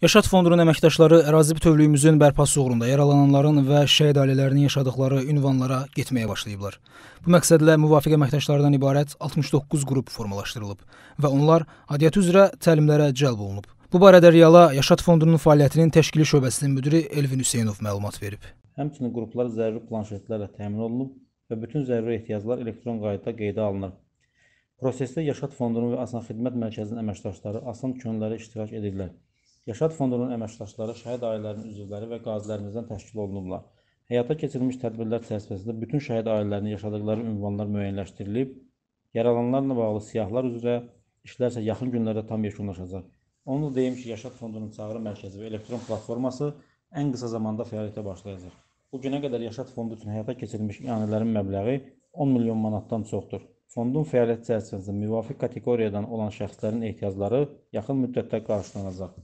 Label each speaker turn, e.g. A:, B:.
A: Yaşad Fondunun əməkdaşları ərazi bütövlüyümüzün bərpası uğrunda yaralananların və şəhid ailələrinin yaşadıqları ünvanlara getməyə başlayıblar. Bu məqsədlə müvafiq əməkdaşlardan ibarət 69 qrup formalaşdırılıb və onlar adiyyət üzrə təlimlərə cəlb olunub. Bu barədə Reala Yaşad Fondunun fəaliyyətinin təşkili şöbəsinin müdiri Elvin Hüseynov məlumat verib.
B: Həmçinin qruplar zəruri planşetlərlə təmin olunub və bütün zəruri ehtiyaclar elektron qaydada qeydə alınır. Prosesdə Yaşad Fondunun və Asan Xidmət Mərkəzinin əməkdaşları, Asan könülləri iştirak edirlər. Yaşad Fondunun əməkdaşları şəhid ailələrinin üzvləri və qazilərimizdən təşkil olunublar. Həyata keçirilmiş tədbirlər çərçivəsində bütün şəhid ailələrinin yaşadıqları ünvanlar müəyyənləşdirilib, yaralananlarla bağlı siyahılar üzrə işlər isə yaxın günlərdə tam yekunlaşacaq. Onu da deyim ki, Yaşad Fondunun çağrı mərkəzi və elektron platforması ən qısa zamanda fəaliyyətə başlayacaq. Bu günə qədər Yaşad Fondu üçün həyata keçirilmiş ianələrin məbləği 10 milyon manatdan çoxdur. Fondun fəaliyyət çərçivəsində müvafiq kateqoriyadan olan şəxslərin ehtiyacları yaxın müddətdə qarşılanacaq.